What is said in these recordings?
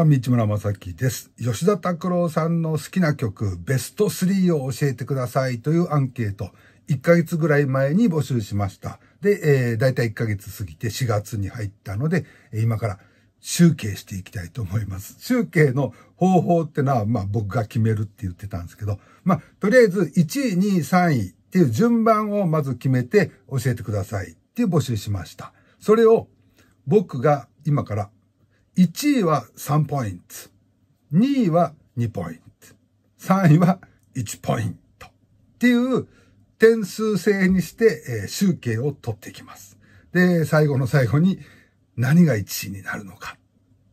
は道村正樹です。吉田拓郎さんの好きな曲、ベスト3を教えてくださいというアンケート、1ヶ月ぐらい前に募集しました。で、えー、だいたい1ヶ月過ぎて4月に入ったので、今から集計していきたいと思います。集計の方法ってのは、まあ僕が決めるって言ってたんですけど、まあとりあえず1位、2位、3位っていう順番をまず決めて教えてくださいっていう募集しました。それを僕が今から1位は3ポイント、2位は2ポイント、3位は1ポイントっていう点数制にして、えー、集計を取っていきます。で、最後の最後に何が1位になるのかっ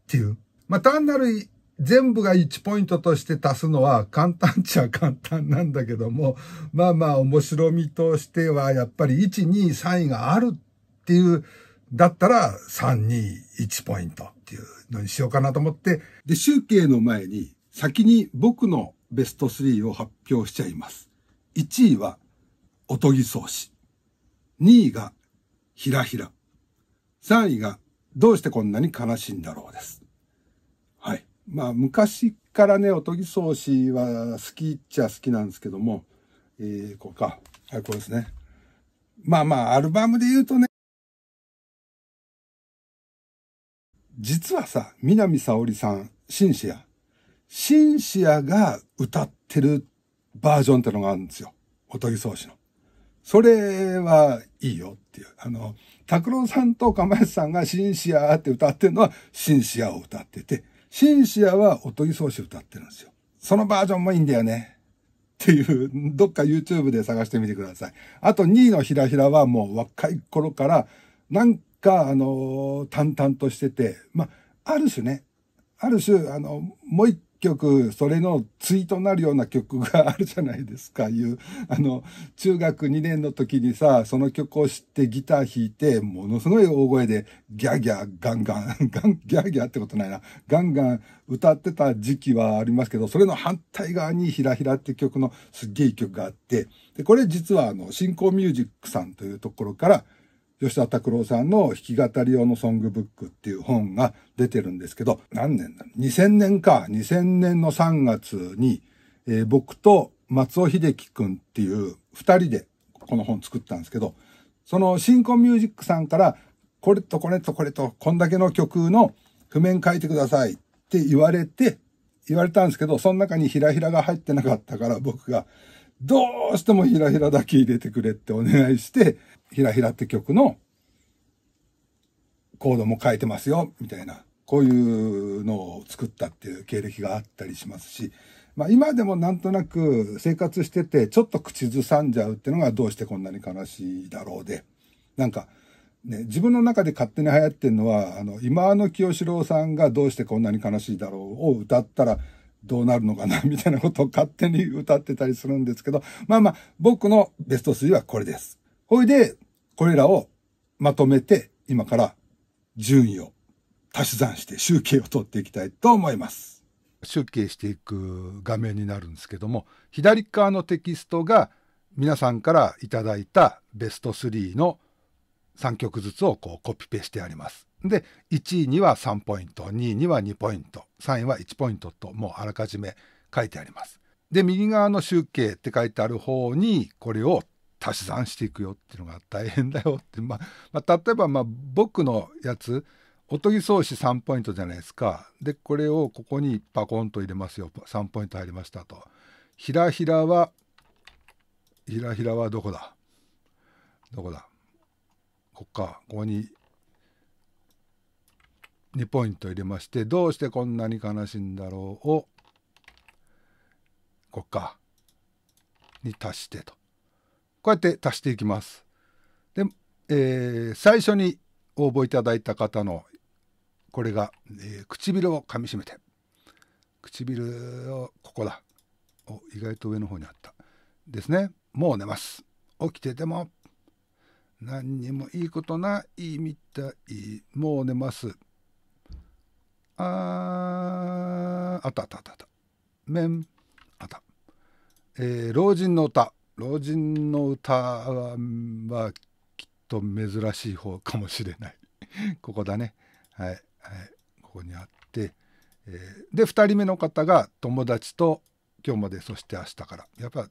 ていう。まあ、単なる全部が1ポイントとして足すのは簡単っちゃ簡単なんだけども、まあまあ面白みとしてはやっぱり1、2、3位があるっていう、だったら3、2、1ポイント。っていうのにしようかなと思って、で、集計の前に先に僕のベスト3を発表しちゃいます。1位は、おとぎ草子。2位が、ひらひら。3位が、どうしてこんなに悲しいんだろうです。はい。まあ、昔からね、おとぎ草子は好きっちゃ好きなんですけども、えー、こうか。はい、これですね。まあまあ、アルバムで言うとね、実はさ、南沙織さん、シンシア。シンシアが歌ってるバージョンってのがあるんですよ。おとぎ草子の。それはいいよっていう。あの、拓郎さんと釜石さんがシンシアって歌ってるのはシンシアを歌ってて、シンシアはおとぎ草子歌ってるんですよ。そのバージョンもいいんだよね。っていう、どっか YouTube で探してみてください。あと2位のひらひらはもう若い頃からんが、あの、淡々としてて、まあ、ある種ね、ある種、あの、もう一曲、それの対となるような曲が あるじゃないですか、いう。あの、中学2年の時にさ、その曲を知ってギター弾いて、ものすごい大声で、ギャーギャー、ガンガン、ガン、ギャーギャーってことないな、ガンガン歌ってた時期はありますけど、それの反対側にヒラヒラって曲のすっげえ曲があって、で、これ実はあの、新興ミュージックさんというところから、吉田拓郎さんの弾き語り用のソングブックっていう本が出てるんですけど、何年だ ?2000 年か。2000年の3月に、えー、僕と松尾秀樹くんっていう二人でこの本作ったんですけど、その新婚ミュージックさんから、これとこれとこれと、こんだけの曲の譜面書いてくださいって言われて、言われたんですけど、その中にひらひらが入ってなかったから僕が、どうしてもひらひらだけ入れてくれってお願いして、ひらひらって曲のコードも書いてますよ、みたいな、こういうのを作ったっていう経歴があったりしますし、まあ今でもなんとなく生活しててちょっと口ずさんじゃうっていうのがどうしてこんなに悲しいだろうで、なんか、ね、自分の中で勝手に流行ってるのは、あの、今の清志郎さんがどうしてこんなに悲しいだろうを歌ったらどうなるのかな、みたいなことを勝手に歌ってたりするんですけど、まあまあ、僕のベスト3はこれです。ほいで、これらをまとめて、今から順位を足し算して集計を取っていきたいと思います。集計していく画面になるんですけども、左側のテキストが皆さんからいただいたベスト3の3曲ずつをこうコピペしてあります。で、1位には3ポイント、2位には2ポイント、3位は1ポイントともうあらかじめ書いてあります。で、右側の集計って書いてある方にこれを足し算していくよっていうのが大変だよって、まあ、まあ、例えばまあ僕のやつおとぎ総子3ポイントじゃないですかでこれをここにパコンと入れますよ3ポイント入りましたとひらひらはひらひらはどこだどこだこっかここに2ポイント入れましてどうしてこんなに悲しいんだろうをこっかに足してとこうやって足していきます。で、えー、最初に応募いただいた方のこれが、えー、唇を噛みしめて唇をここだお意外と上の方にあったですねもう寝ます起きてても何にもいいことないみたいもう寝ますあーあったあったあった面あった、えー、老人の歌老人の歌はきっと珍しい方かもしれない ここだねはいはいここにあって、えー、で2人目の方が友達と今日までそして明日からやっぱ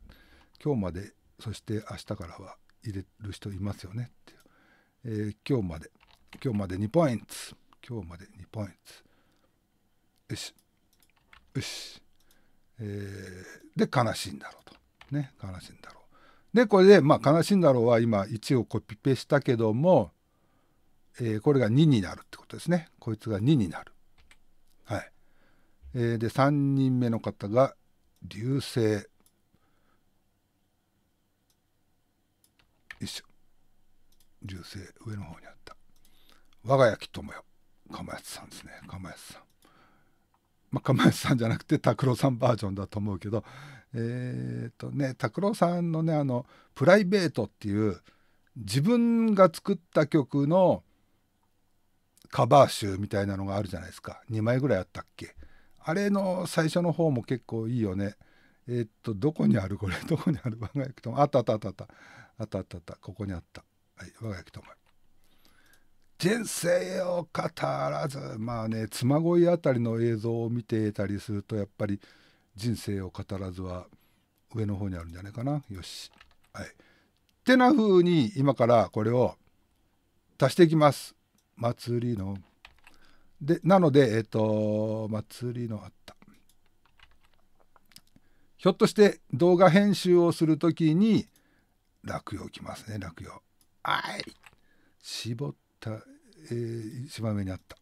今日までそして明日からは入れる人いますよねっていう、えー、今日まで今日まで2ポイント今日まで2ポイントよしよし、えー、で悲しいんだろうとね悲しいんだろうでこれでまあ悲しいんだろうは今1をコピペしたけども、えー、これが2になるってことですねこいつが2になるはい、えー、で3人目の方が流星よいしょ流星上の方にあった我が家きっともよ釜安さんですね釜安さんまあ、釜石さんじゃなくて拓郎さんバージョンだと思うけどえっ、ー、とね拓郎さんのねあの「プライベート」っていう自分が作った曲のカバー集みたいなのがあるじゃないですか2枚ぐらいあったっけあれの最初の方も結構いいよねえー、っとどこにあるこれどこにある我が行くともあったあったあったあったあったあったあったここにあったはい我が行くとも人生を語らずまあね妻恋あたりの映像を見てたりするとやっぱり人生を語らずは上の方にあるんじゃないかなよしはいってな風に今からこれを足していきます祭りのでなのでえっ、ー、と祭りのあったひょっとして動画編集をする時に落葉きますね落葉はい絞ってた、えー、一番上にあった。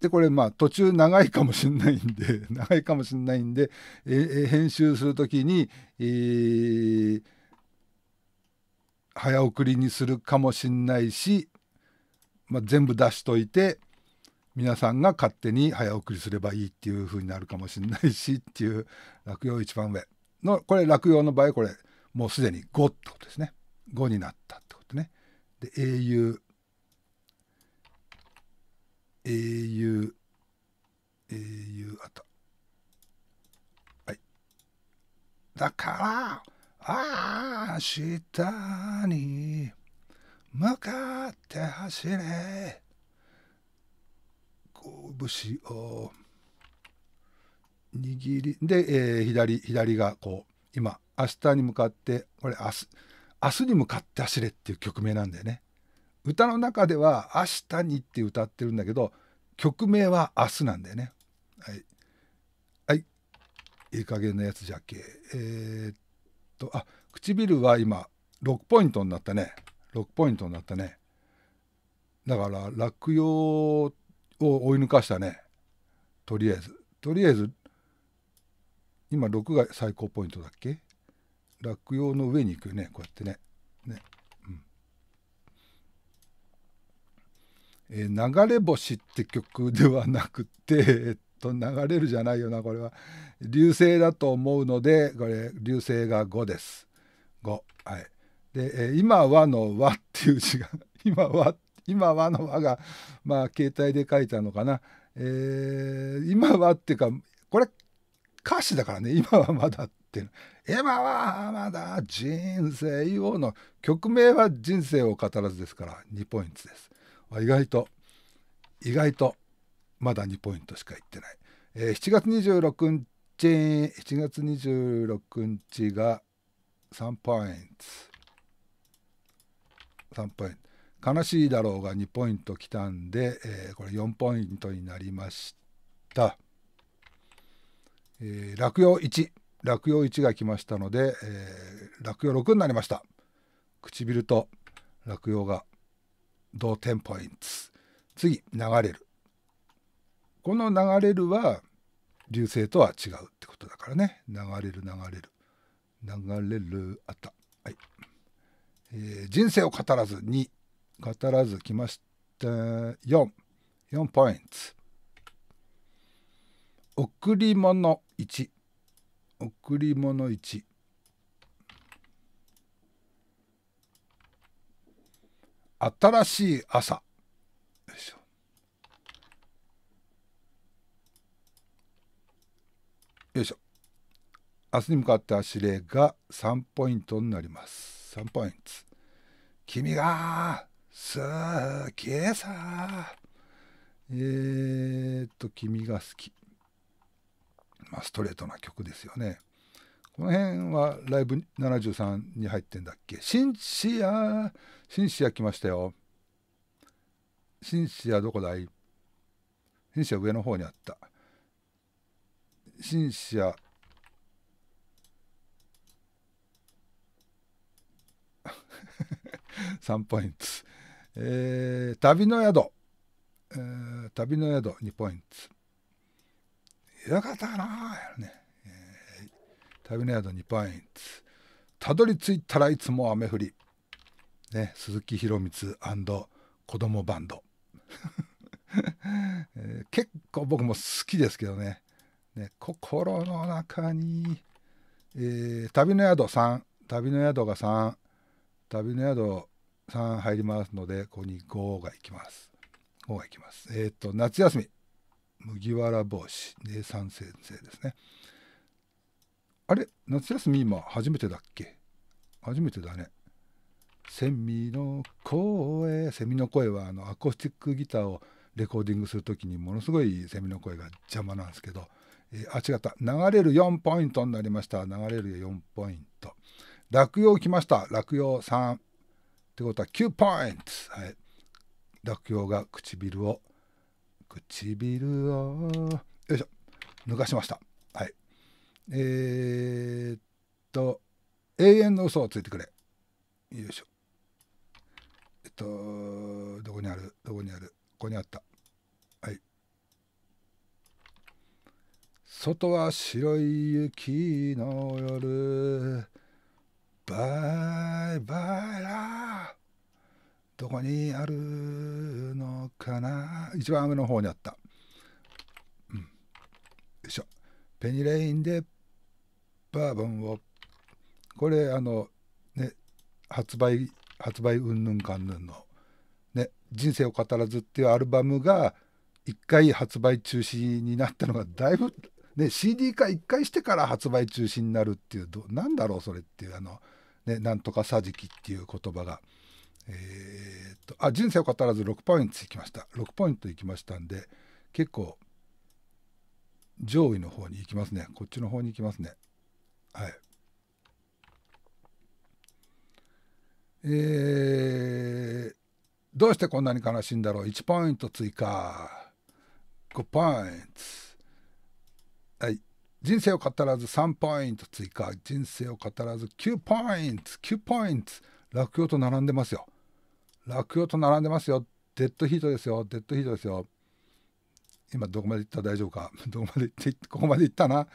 でこれまあ途中長いかもしんないんで 長いかもしんないんで、えー、編集する時に、えー、早送りにするかもしんないし、まあ、全部出しといて皆さんが勝手に早送りすればいいっていう風になるかもしんないしっていう落葉一番上のこれ落葉の場合これもうすでに5ってことですね5になったってことね。で、au、au、au あった。はい。だから、明日に向かって走れ。拳を握りで、えー、左左がこう今明日に向かってこれ明日明日に向かって走れっていう曲名なんだよね歌の中では明日にって歌ってるんだけど曲名は明日なんだよねはいはいいい加減なやつじゃっけえー、っとあ唇は今6ポイントになったね6ポイントになったねだから落葉を追い抜かしたねとりあえずとりあえず今6が最高ポイントだっけラック用の上に行くよねこうやってね。ねえー、流れ星」って曲ではなくて、えっと、流れるじゃないよなこれは流星だと思うのでこれ流星が5です。5はい、で、えー、今はの「和」っていう字が 今は今はの「和」がまあ携帯で書いたのかな、えー、今はっていうかこれ歌詞だからね今はまだっていう今はまだ人生をの曲名は人生を語らずですから2ポイントです意外と意外とまだ2ポイントしかいってない、えー、7月26日7月26日が3ポイント3ポイント悲しいだろうが2ポイントきたんで、えー、これ4ポイントになりました、えー、落葉1落葉1が来ましたので、えー、落葉6になりました唇と落葉が同点ポイント次流れるこの流れるは流星とは違うってことだからね流れる流れる流れるあったはい、えー、人生を語らず2語らず来ました44ポイント贈り物1贈り物市新しい朝よいしょ明日に向かって足例が3ポイントになります3ポイント君が好きさえー、っと君が好きまあ、ストレートな曲ですよね。この辺はライブ73に入ってんだっけシンシア、シンシア来ましたよ。シンシアどこだいシンシア上の方にあった。シンシア。3 ポイント。えー、旅の宿。えー、旅の宿2ポイント。偉かったかなね、えー、旅の宿にパインツたどり着いたらいつも雨降り、ね、鈴木博光子供バンド、えー、結構僕も好きですけどねね心の中に、えー、旅の宿3旅の宿が3旅の宿3入りますのでここに5がいきます5がいきますえっ、ー、と夏休み麦わら帽子姉さん先生ですねあれ夏休み今初めてだっけ初めてだねセミの声セミの声はあのアコースティックギターをレコーディングする時にものすごいセミの声が邪魔なんですけど、えー、あ違った流れる4ポイントになりました流れる4ポイント落葉来ました落葉3ってことは9ポイント、はい、落葉が唇を唇をよいしょ抜かしましたはいえー、っと永遠の嘘をついてくれよいしょえっとどこにあるどこにあるここにあったはい外は白い雪の夜バイバイラーどこにあるのかな一番上の方にあった。うん。よいしょ。ペニレインでバーボンを。これ、あの、ね、発売、発売うんぬんかんぬんの、ね、人生を語らずっていうアルバムが、1回発売中止になったのがだいぶ、ね、CD 化1回してから発売中止になるっていうど何だろうそれっていうあの、ね、なんとかさじき」っていう言葉がえー、っとあ人生を語らず6ポイントいきました6ポイントいきましたんで結構上位の方に行きますねこっちの方に行きますねはいえー、どうしてこんなに悲しいんだろう1ポイント追加5ポイントはい人生を語らず3ポイント追加人生を語らず9ポイント9ポイント落葉と並んでますよ落葉と並んでますよデッドヒートですよデッドヒートですよ今どこまでいったら大丈夫か どこまで行ってここまでいったな、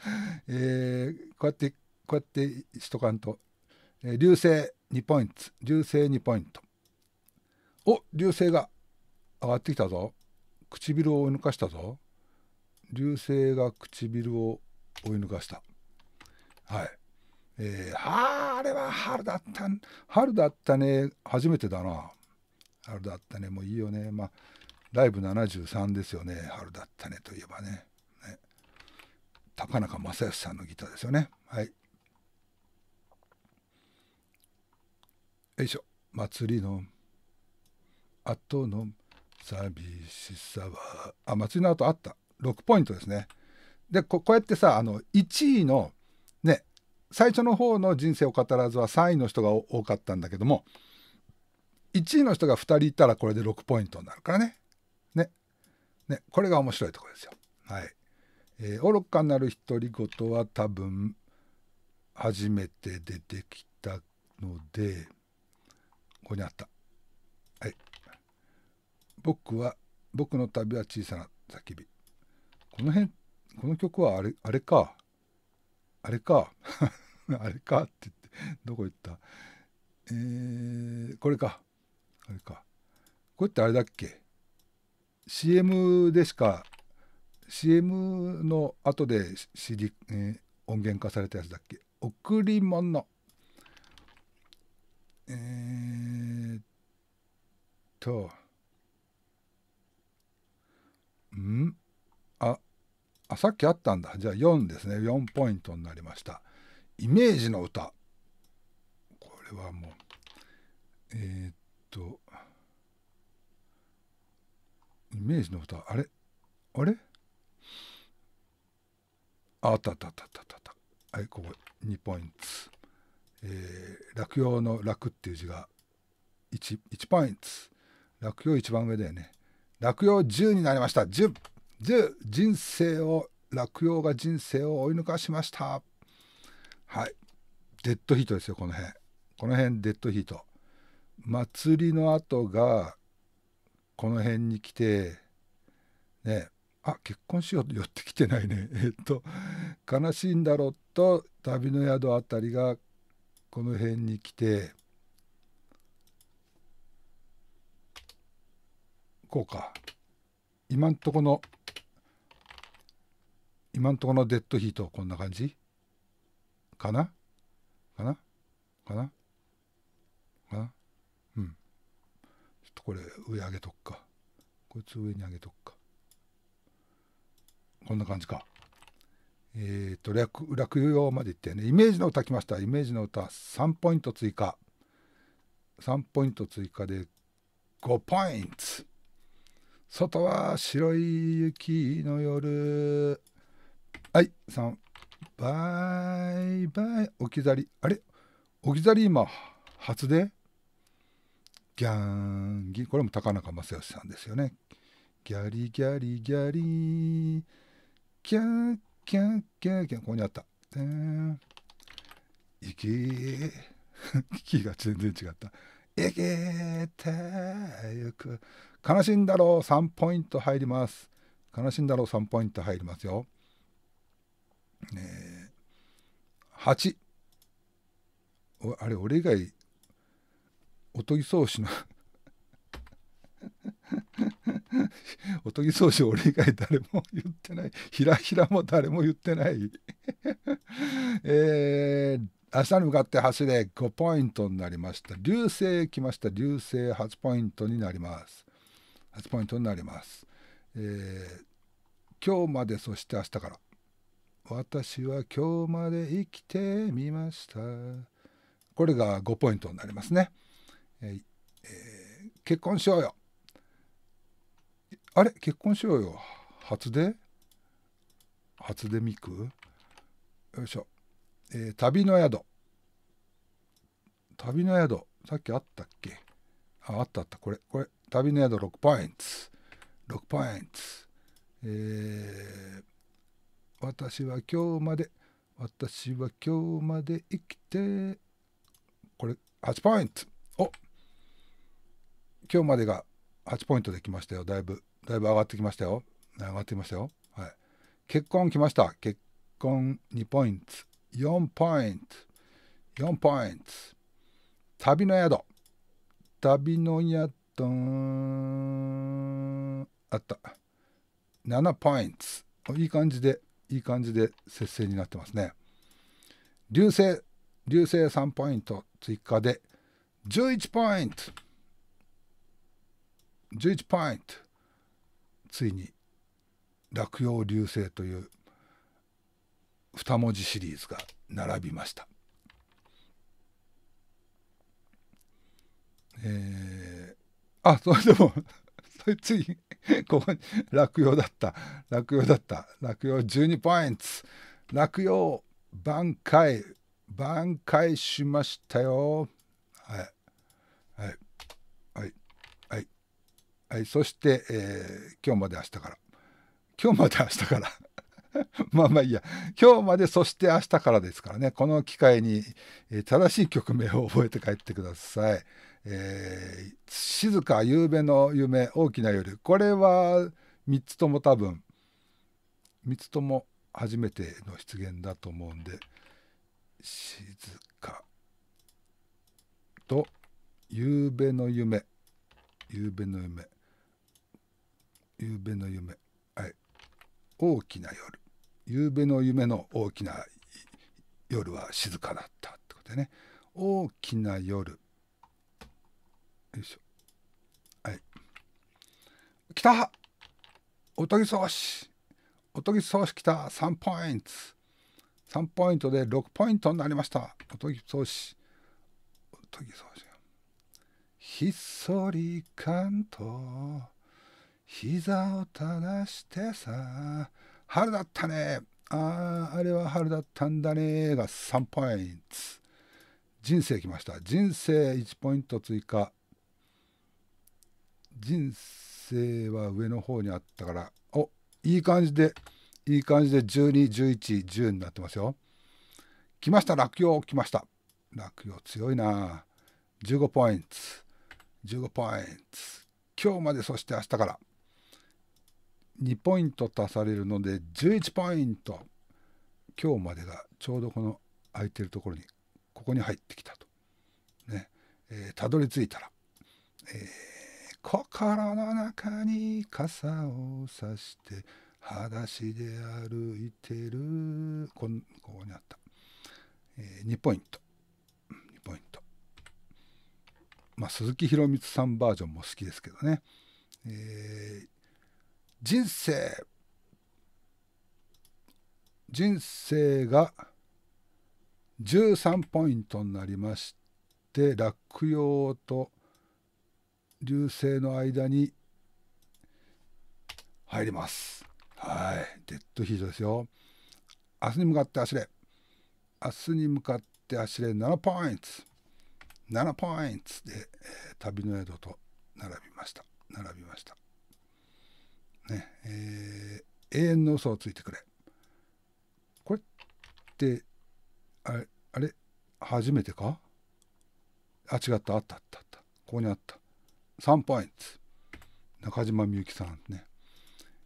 えー、こうやってこうやってしとかんと、えー、流星2ポイント流星2ポイントお流星が上がってきたぞ唇を追い抜かしたぞ流星が唇を追い抜かしたはいえー、ああれは春だった春だったね初めてだな春だったねもういいよねまあライブ73ですよね春だったねといえばねね高中正義さんのギターですよねはいよいしょ祭りの後の寂しさはあ祭りの後あった6ポイントですねでこうやってさあの1位のね最初の方の人生を語らずは3位の人が多かったんだけども1位の人が2人いたらこれで6ポイントになるからね。ね。ね。これが面白いところですよ。はい。えー、愚かなる独り言は多分初めて出てきたので、ここにあった。はい。僕は、僕の旅は小さな叫び。この辺、この曲はあれ、あれか。あれか。あれかって言って、どこ行ったえー、これか。れか。これってあれだっけ ?CM でしか、CM の後で CD、えー、音源化されたやつだっけ贈り物。えー、っと、んあ、あ、さっきあったんだ。じゃあ4ですね。4ポイントになりました。イメージの歌。これはもう、えー、っと、イメージのこあれあれあったあったあったあったあったはいここ2ポイント、えー、落葉の楽っていう字が 1, 1ポイント落葉一番上だよね落葉10になりました1010 10人生を落葉が人生を追い抜かしましたはいデッドヒートですよこの辺この辺デッドヒート祭りの後がこの辺に来てねあ結婚しようと寄ってきてないね えっと悲しいんだろうと旅の宿あたりがこの辺に来てこうか今んとこの今んとこのデッドヒートこんな感じかなかなかなとこれ上上げとくかこいつ上に上げとくかこんな感じかえっ、ー、と略落用までいってねイメージの歌きましたイメージの歌3ポイント追加3ポイント追加で5ポイント外は白い雪の夜はい3バイバイ置き去りあれ置き去り今初でギャンギ、これも高中正義さんですよね。ギャリギャリギャリー、キャーキャーキャーキャー、ここにあった。でーいけー、キ ーが全然違った。いけて。よく。悲しいんだろう、3ポイント入ります。悲しいんだろう、3ポイント入りますよ。ねえ、8。あれ、俺以外おとぎ総司の おとぎ総司俺以外誰も言ってないひらひらも誰も言ってない えー、明日に向かって走れ5ポイントになりました流星来ました流星8ポイントになります8ポイントになります、えー、今日までそして明日から私は今日まで生きてみましたこれが5ポイントになりますねえーえー、結婚しようよあれ結婚しようよ初で初でミクよいしょ、えー、旅の宿旅の宿さっきあったっけああったあったこれこれ旅の宿6ポイント6ポイントえー、私は今日まで私は今日まで生きてこれ8ポイントおっ今日までが8ポイントできましたよ。だいぶ、だいぶ上がってきましたよ。上がってきましたよ。はい。結婚来ました。結婚2ポイント。4ポイント。4ポイント。旅の宿。旅の宿。あった。7ポイント。いい感じで、いい感じで節制になってますね。流星、流星3ポイント追加で11ポイント。11ポイントついに落葉流星という2文字シリーズが並びました。えー、あそれでも それついここに落葉だった落葉だった落葉12ポイント落葉挽回挽回しましたよ。はい、そして、えー、今日まで明日から今日まで明日から まあまあいいや今日までそして明日からですからねこの機会に、えー、正しい曲名を覚えて帰ってください。えー、静か夕べの夢大きな夜これは3つとも多分3つとも初めての出現だと思うんで静かと夕べの夢夕べの夢夕べの夢、はい、大きな夜夕べの夢の大きな夜は静かだったってことでね大きな夜よいしょはい北おとぎそうしおとぎそうし北3ポイント3ポイントで6ポイントになりましたおとぎそうしおとぎそうしひっそり関東膝を正してさ春だったねあああれは春だったんだねが3ポイント人生きました人生1ポイント追加人生は上の方にあったからおいい感じでいい感じで121110になってますよ来ました落葉来ました落葉強いな15ポイント15ポイント今日までそして明日から2ポイント足されるので11ポイント今日までがちょうどこの空いてるところにここに入ってきたと。ねえー、たどり着いたら、えー、心の中に傘を差して裸足で歩いてるこんここにあった、えー、2ポイント2ポイントまあ鈴木宏光さんバージョンも好きですけどね、えー、人生人生が13ポイントになりまして落葉と流星の間に入ります。はい。デッドヒートですよ。明日に向かって走れ。明日に向かって走れ7ポイント。7ポイントで、えー、旅の宿と並びました。並びました。ね、えー、永遠の嘘をついてくれ。これって、あれ、あれ初めてかあ、違った、あった、あった、あった。ここにあった。3ポイント。中島みゆきさんね。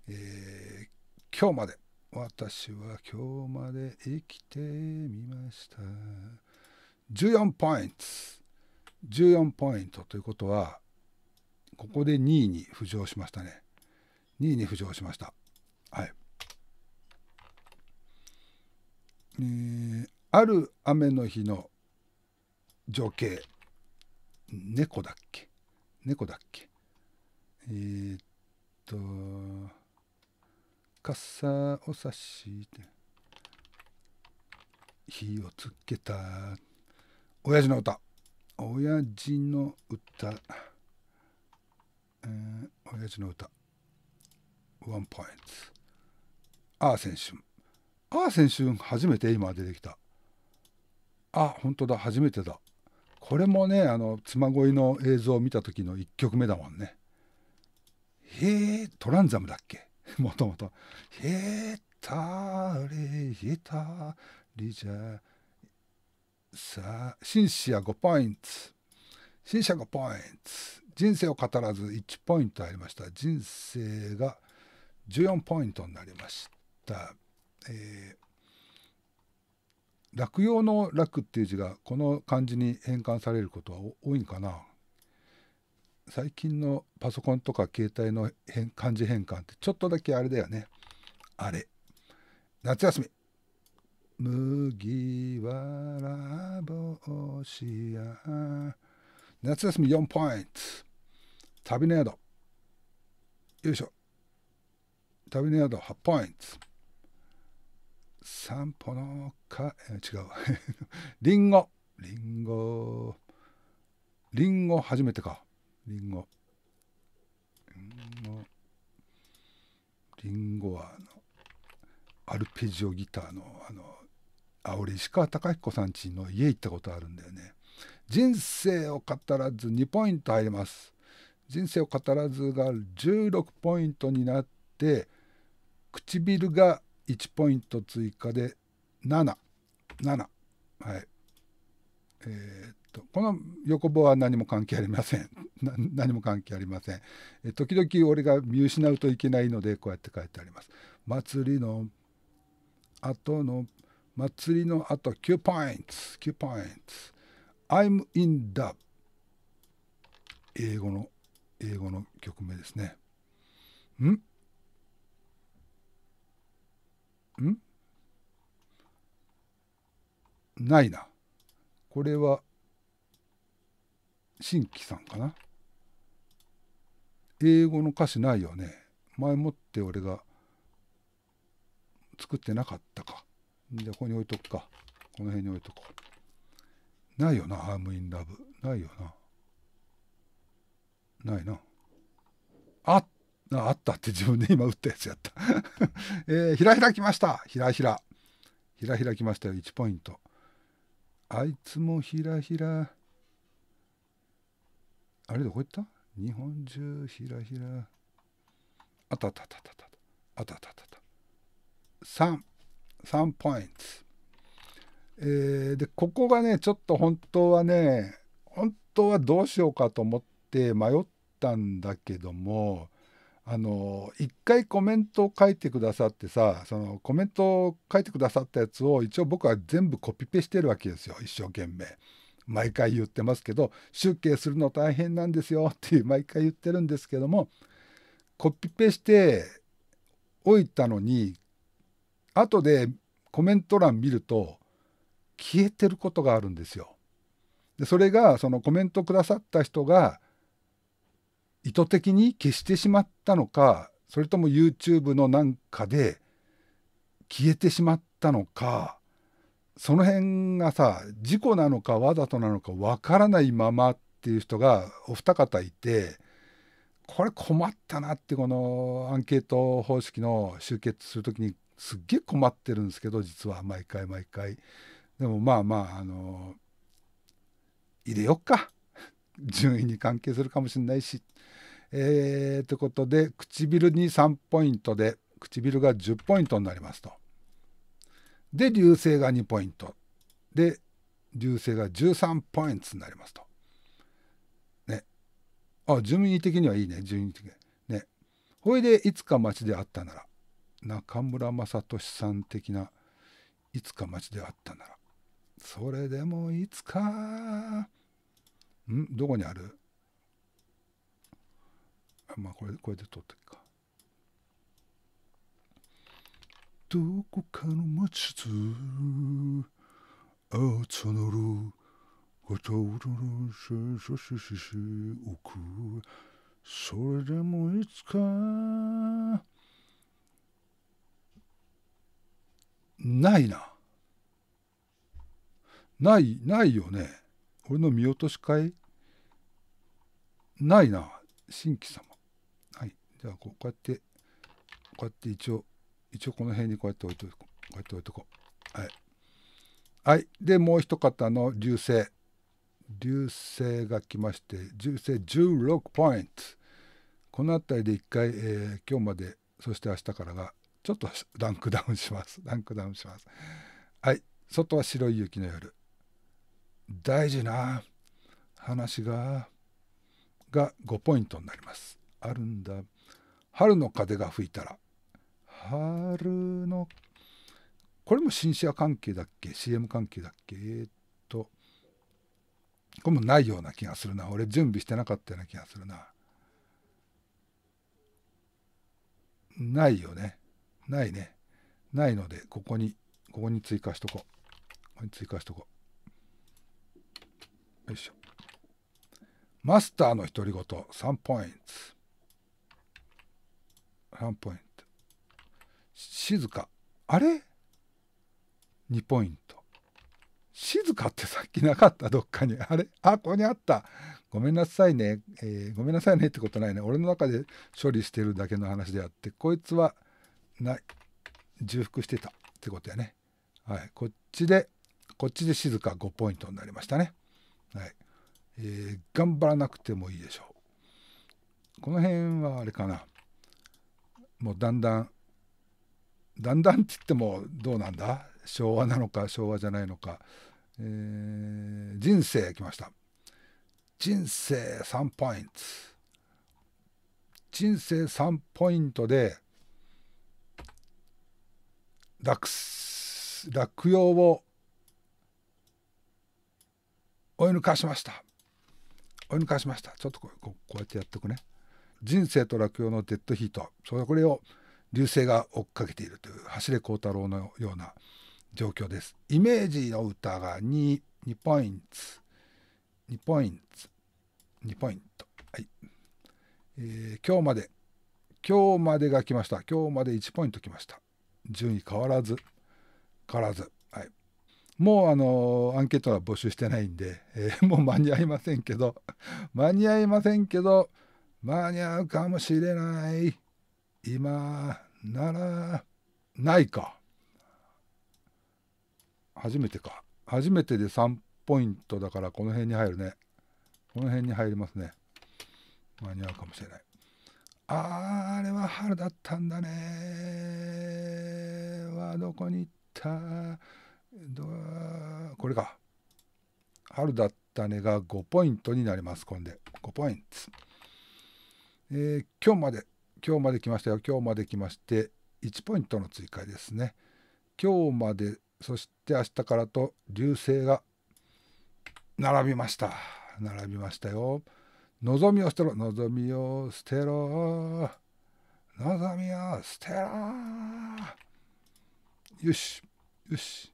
えー、今日まで。私は今日まで生きてみました。14ポイント。14ポイントということは、ここで2位に浮上しましたね。2位に浮上しました。はい。えー、ある雨の日の情景。猫だっけ猫だっけえー、っと、傘を差して、火をつけた。親父の歌。親父の歌。えー、親父の歌。ワンポイント。アーセンアー初めて今出てきた。あ、本当だ、初めてだ。これもね、あの、妻恋の映像を見た時の1曲目だもんね。へえ、トランザムだっけ もともと。へえ、たれ、へたりじゃ。さあ、シンシア5ポイント。シンシア5ポイント。人生を語らず1ポイントありました。人生が14ポイントになりました。えー、落葉の落っていう字がこの漢字に変換されることは多いんかな最近のパソコンとか携帯の変漢字変換ってちょっとだけあれだよね。あれ。夏休み。麦わら帽子や。夏休み4ポイント。旅の宿。よいしょ。旅の宿8ポイント散歩のかえ違う リンゴリンゴリンゴ初めてかリンゴリンゴリンゴはあのアルペジオギターのあのあ俺石川貴彦さんちの家行ったことあるんだよね人生を語らず2ポイント入ります人生を語らずが16ポイントになって唇が1ポイント追加で77はいえー、っとこの横棒は何も関係ありません 何も関係ありません、え時々俺が見失うといけないのでこうやって書いてあります祭りの後の祭りの後9ポイント9ポイント I'm in the 英語の英語の曲名ですねんんないな。これは、新規さんかな。英語の歌詞ないよね。前もって俺が作ってなかったか。じゃあここに置いとくか。この辺に置いとこう。ないよな、ハームインラブ。ないよな。ないな。あっあったって自分で今打ったやつやった えー、ひらひら来ましたひらひらひらひら来ましたよ1ポイントあいつもひらひらあれどこ行った日本中ひらひらあったあったあったあったあったあったあった33ポイントえー、でここがねちょっと本当はね本当はどうしようかと思って迷ったんだけどもあの一回コメントを書いてくださってさそのコメントを書いてくださったやつを一応僕は全部コピペしてるわけですよ一生懸命。毎回言ってますけど集計するの大変なんですよって毎回言ってるんですけどもコピペしておいたのに後でコメント欄見ると消えてることがあるんですよ。でそれがそのコメントくださった人が意図的に消してしまったのかそれとも YouTube のなんかで消えてしまったのかその辺がさ事故なのかわざとなのかわからないままっていう人がお二方いてこれ困ったなってこのアンケート方式の集結する時にすっげえ困ってるんですけど実は毎回毎回でもまあまああの入れよっか。順位に関係するかもしれないし。えー、ということで唇に3ポイントで唇が10ポイントになりますと。で流星が2ポイントで流星が13ポイントになりますと。ね。あ順位的にはいいね順位的に。ね。ほいでいつか町で会ったなら中村雅俊さん的ないつか町で会ったならそれでもいつかんどこにあるまあこれこれで取っていくか。どこかの町ずあつ募ることをしししししおくそれでもいつかないな。ない、ないよね。俺の見落とし会ないな。新規様。はい。じゃあ、こう、こうやって、こうやって一応、一応この辺にこうやって置いとこう。こうやって置いとこう。はい。はい。で、もう一方の流星。流星が来まして、流星16ポイント。この辺りで一回、えー、今日まで、そして明日からが、ちょっとランクダウンします。ランクダウンします。はい。外は白い雪の夜。大事な話がが5ポイントになります。あるんだ。春の風が吹いたら春のこれも新車関係だっけ ?CM 関係だっけえー、っとこれもないような気がするな。俺準備してなかったような気がするな。ないよね。ないね。ないので、ここに、ここに追加しとこう。ここに追加しとこう。よいしょマスターの独り言3ポイント3ポイント静かあれ2ポイント静かってさっきなかったどっかにあれあここにあったごめんなさいね、えー、ごめんなさいねってことないね俺の中で処理してるだけの話であってこいつはない重複してたってことやねはいこっちでこっちで静か5ポイントになりましたねはいえー、頑張らなくてもいいでしょうこの辺はあれかなもうだんだんだんだんって言ってもどうなんだ昭和なのか昭和じゃないのか、えー、人生来ました人生3ポイント人生3ポイントで落落葉を追い抜かしました追い抜かしましたちょっとこうやってやっておくね人生と落葉のデッドヒートそれこれを流星が追っかけているという走れ幸太郎のような状況ですイメージの歌が 2, 2ポイント2ポイント2ポイントはい、えー、今日まで今日までが来ました今日まで1ポイント来ました順位変わらず変わらずもうあのアンケートは募集してないんで、えー、もう間に合いませんけど間に合いませんけど間に合うかもしれない今ならないか初めてか初めてで3ポイントだからこの辺に入るねこの辺に入りますね間に合うかもしれないああれは春だったんだねはどこに行ったこれか春だったねが5ポイントになります今で5ポイント、えー、今日まで今日まで来ましたよ今日まで来まして1ポイントの追加ですね今日までそして明日からと流星が並びました並びましたよ望みを捨てろ望みを捨てろ望みを捨てろよしよし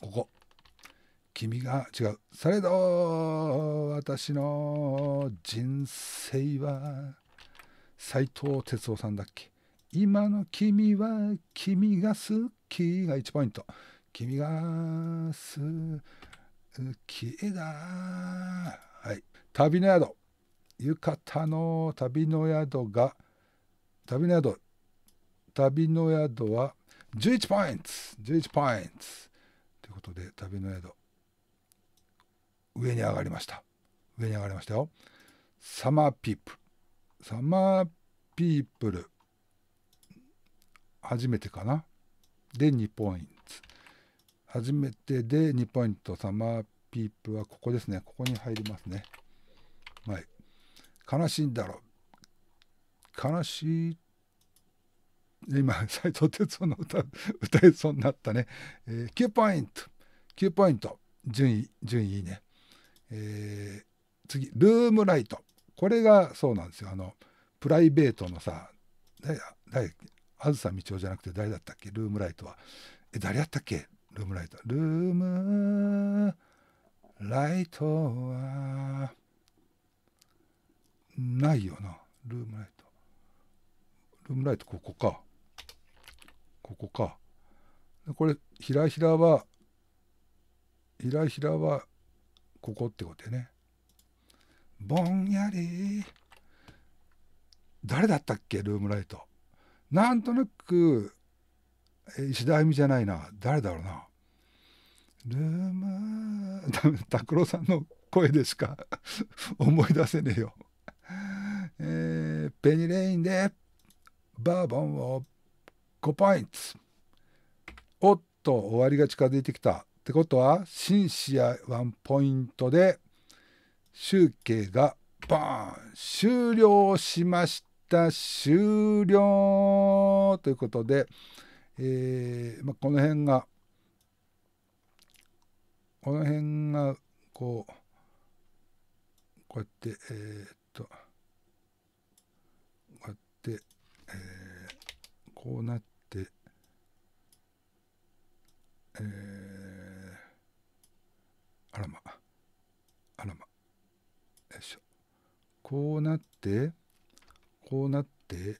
ここ君が違うされど私の人生は斎藤哲夫さんだっけ今の君は君が好きが1ポイント君が好きだはい旅の宿浴衣の旅の宿が旅の宿旅の宿は11ポイント11ポイントことで旅の宿上に上がりました上に上がりましたよサマーピープルサマーピープル初めてかなで2ポイント初めてで2ポイントサマーピープルはここですねここに入りますねはい悲しいんだろう悲しい今斎藤哲夫の歌歌えそうになったね、えー、9ポイント9ポイント順位順位いいね、えー、次ルームライトこれがそうなんですよあのプライベートのさ誰誰あずさみちおじゃなくて誰だったっけルームライトはえ誰やったっけルームライトルームライトはないよなルームライトルームライトここかここかこれひらひらはイラヒラはここってことでねぼんやり誰だったっけルームライトなんとなく石田あみじゃないな誰だろうなルーム 拓郎さんの声でしか 思い出せねえよえー、ペニレインでバーボンを5ポイントおっと終わりが近づいてきたってことはシンシアワンポイントで集計がバーン終了しました終了ということで、えーまあ、この辺がこの辺がこうこうやってえー、っとこうやって、えー、こうなってえーあらまあらまよいしょこうなってこうなって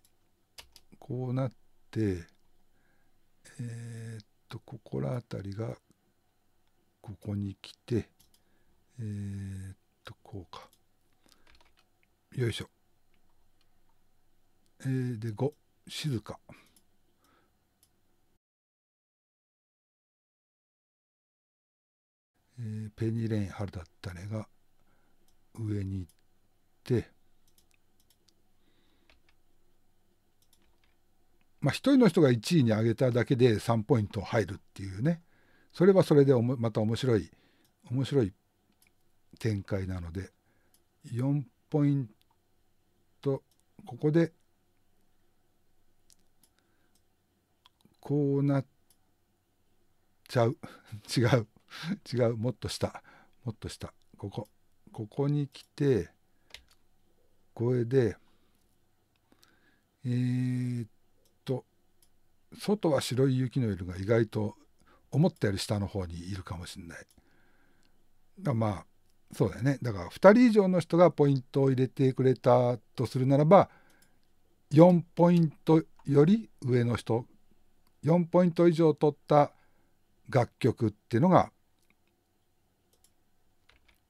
こうなってえー、っとここら辺りがここに来てえー、っとこうかよいしょえー、で5静か。えー、ペニーレイン春だったねが上に行ってまあ一人の人が1位に上げただけで3ポイント入るっていうねそれはそれでまた面白い面白い展開なので4ポイントここでこうなっちゃう 違う 違うもっと下もっと下ここここに来てこれでえー、っと外は白い雪の色が意外と思ったより下の方にいるかもしれない。だまあそうだよねだから2人以上の人がポイントを入れてくれたとするならば4ポイントより上の人4ポイント以上取った楽曲っていうのが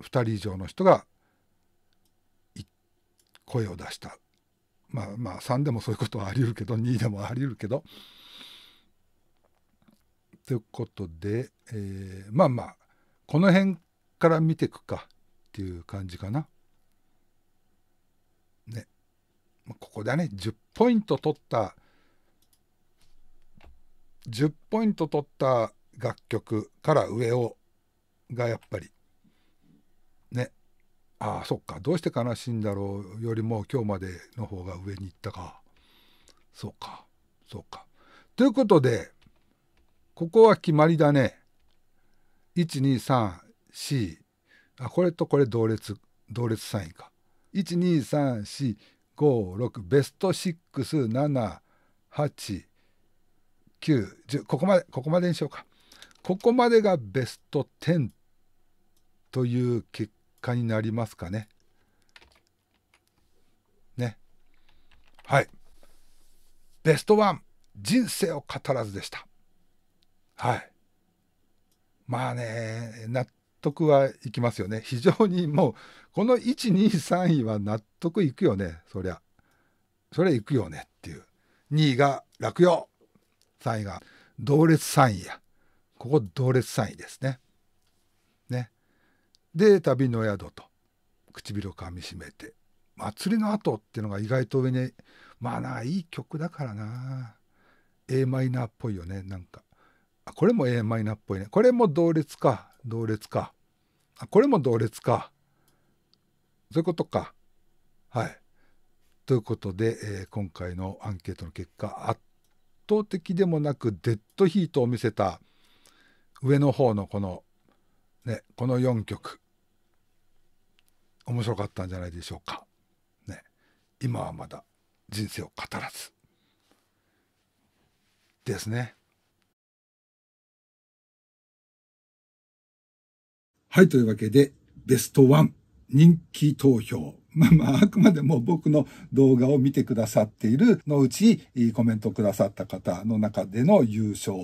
2人以上の人が声を出したまあまあ3でもそういうことはあり得るけど2でもあり得るけど。ということで、えー、まあまあこの辺から見ていくかっていう感じかな。ね。ここだね10ポイント取った10ポイント取った楽曲から上をがやっぱりああそっかどうして悲しいんだろうよりも今日までの方が上に行ったかそうかそうか。ということでここは決まりだね。1234あこれとこれ同列同列3位か。12345 6ベスト678 910ここまでここまでにしようかここまでがベスト10という結果になりますかね。ね。はい。ベストワン人生を語らずでした。はい。まあね、納得はいきますよね。非常にもう、この1、2、3位は納得いくよね、そりゃ。そりゃいくよねっていう。2位が落葉。3位が同列3位や。ここ同列3位ですね。で旅の宿と唇をかみしめて祭りの後っていうのが意外と上にまあないい曲だからな a マイナーっぽいよねなんかあこれも a マイナーっぽいねこれも同列か同列かあこれも同列かそういうことかはいということで、えー、今回のアンケートの結果圧倒的でもなくデッドヒートを見せた上の方のこのねこの4曲面白かったんじゃないでしょうか。ね、今はまだ人生を語らず。ですね。はい、というわけで、ベストワン人気投票。まあまあ、あくまでも僕の動画を見てくださっているのうち、コメントくださった方の中での優勝、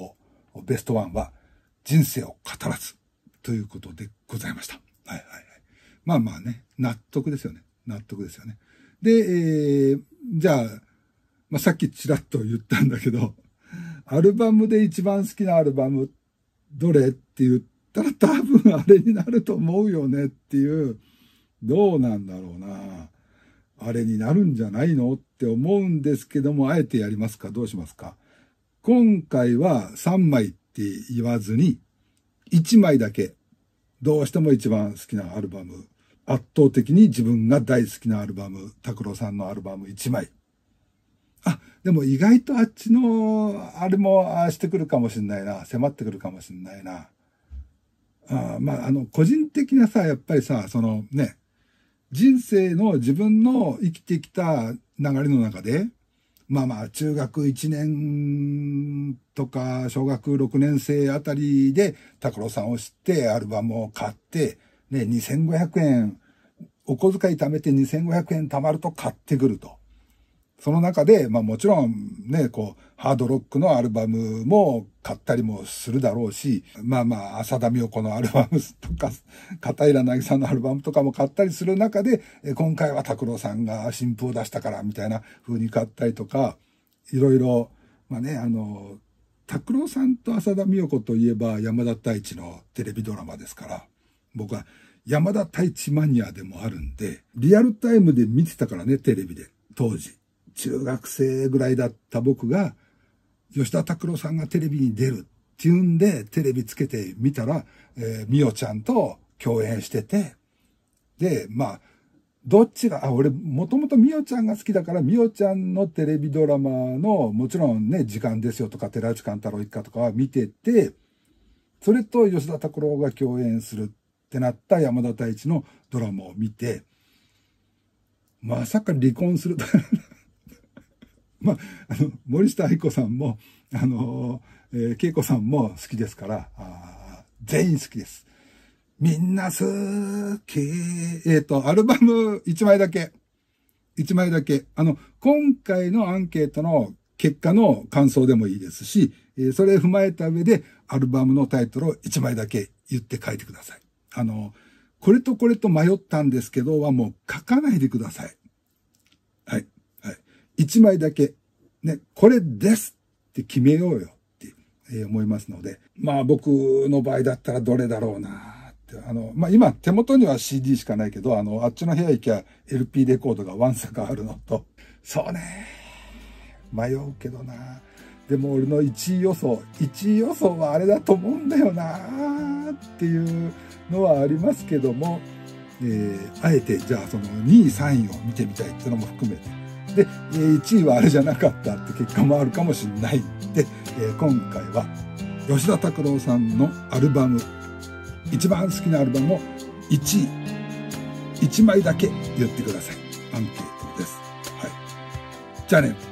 ベストワンは、人生を語らずということでございました。まあまあね、納得ですよね。納得ですよね。で、えー、じゃあ、まあ、さっきちらっと言ったんだけど、アルバムで一番好きなアルバム、どれって言ったら多分あれになると思うよねっていう、どうなんだろうな。あれになるんじゃないのって思うんですけども、あえてやりますかどうしますか今回は3枚って言わずに、1枚だけ、どうしても一番好きなアルバム圧倒的に自分が大好きなアルバム、拓郎さんのアルバム1枚。あ、でも意外とあっちの、あれも、あしてくるかもしんないな。迫ってくるかもしんないな。あまあ、あの、個人的なさ、やっぱりさ、そのね、人生の自分の生きてきた流れの中で、まあまあ、中学1年とか、小学6年生あたりで、拓郎さんを知って、アルバムを買って、ね、2500円お小遣い貯めて2500円貯まると買ってくると。その中で、まあもちろんね、こう、ハードロックのアルバムも買ったりもするだろうし、まあまあ、浅田美代子のアルバムとか、片平なぎさんのアルバムとかも買ったりする中で、今回は拓郎さんが新譜を出したからみたいな風に買ったりとか、いろいろ、まあね、あの、拓郎さんと浅田美代子といえば山田太一のテレビドラマですから、僕は山田太一マニアでもあるんで、リアルタイムで見てたからね、テレビで、当時。中学生ぐらいだった僕が、吉田拓郎さんがテレビに出るっていうんで、テレビつけてみたら、えー、みおちゃんと共演してて、で、まあ、どっちが、あ、俺、もともとみおちゃんが好きだから、みおちゃんのテレビドラマの、もちろんね、時間ですよとか、寺内勘太郎一家とかは見てて、それと吉田拓郎が共演するってなった山田太一のドラマを見て、まさか離婚すると まあ、あの、森下愛子さんも、あの、えー、恵子さんも好きですから、あ全員好きです。みんな好き。えっ、ー、と、アルバム1枚だけ。1枚だけ。あの、今回のアンケートの結果の感想でもいいですし、それを踏まえた上でアルバムのタイトルを1枚だけ言って書いてください。あの、これとこれと迷ったんですけどはもう書かないでください。はい。はい。一枚だけ、ね、これですって決めようよって思いますので、まあ僕の場合だったらどれだろうなって、あの、まあ今手元には CD しかないけど、あの、あっちの部屋行きゃ LP レコードがワンサカあるのと、そうね、迷うけどなでも俺の1位予想、1位予想はあれだと思うんだよなっていう、のはありますけども、えー、あえてじゃあその2位3位を見てみたいっていうのも含めてで1位はあれじゃなかったって結果もあるかもしれないんで、えー、今回は吉田拓郎さんのアルバム一番好きなアルバムを1位1枚だけ言ってくださいアンケートです。はい、じゃあね